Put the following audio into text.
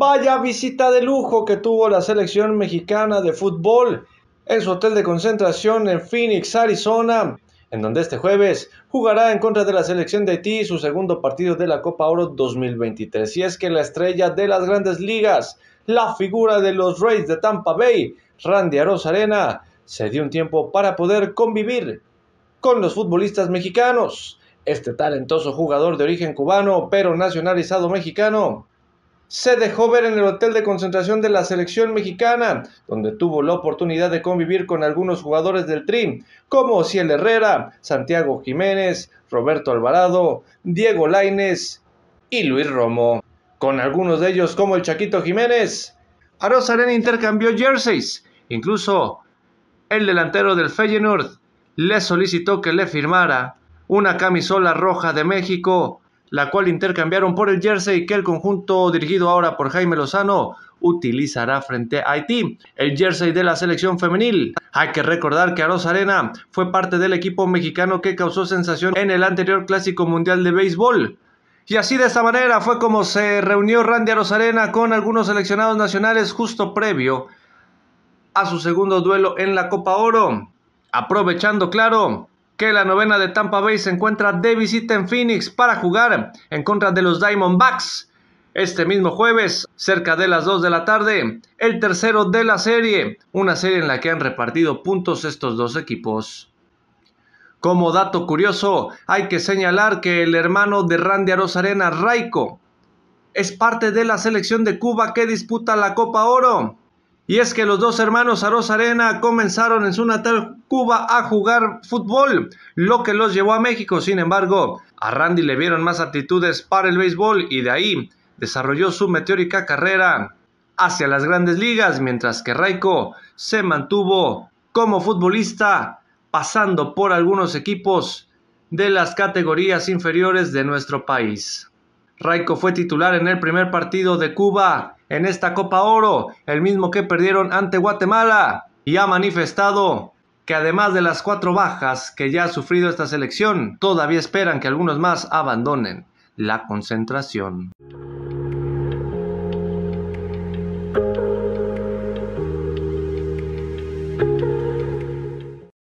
Vaya visita de lujo que tuvo la selección mexicana de fútbol en su hotel de concentración en Phoenix, Arizona, en donde este jueves jugará en contra de la selección de Haití su segundo partido de la Copa Oro 2023. Y es que la estrella de las grandes ligas, la figura de los Rays de Tampa Bay, Randy Arena, se dio un tiempo para poder convivir con los futbolistas mexicanos. Este talentoso jugador de origen cubano, pero nacionalizado mexicano, se dejó ver en el hotel de concentración de la selección mexicana, donde tuvo la oportunidad de convivir con algunos jugadores del trim... como Ciel Herrera, Santiago Jiménez, Roberto Alvarado, Diego Lainez y Luis Romo. Con algunos de ellos, como el Chaquito Jiménez, Aros Arena intercambió jerseys. Incluso el delantero del Feyenoord le solicitó que le firmara una camisola roja de México la cual intercambiaron por el jersey que el conjunto dirigido ahora por Jaime Lozano utilizará frente a Haití. El jersey de la selección femenil. Hay que recordar que Aros Arena fue parte del equipo mexicano que causó sensación en el anterior Clásico Mundial de Béisbol. Y así de esta manera fue como se reunió Randy Aros Arena con algunos seleccionados nacionales justo previo a su segundo duelo en la Copa Oro. Aprovechando, claro, que la novena de Tampa Bay se encuentra de visita en Phoenix para jugar en contra de los Diamondbacks. Este mismo jueves, cerca de las 2 de la tarde, el tercero de la serie, una serie en la que han repartido puntos estos dos equipos. Como dato curioso, hay que señalar que el hermano de Randy Arena, Raico, es parte de la selección de Cuba que disputa la Copa Oro. Y es que los dos hermanos Arena comenzaron en su natal Cuba a jugar fútbol, lo que los llevó a México. Sin embargo, a Randy le vieron más aptitudes para el béisbol y de ahí desarrolló su meteórica carrera hacia las grandes ligas, mientras que Raico se mantuvo como futbolista pasando por algunos equipos de las categorías inferiores de nuestro país. Raico fue titular en el primer partido de Cuba en esta Copa Oro, el mismo que perdieron ante Guatemala, y ha manifestado que además de las cuatro bajas que ya ha sufrido esta selección, todavía esperan que algunos más abandonen la concentración.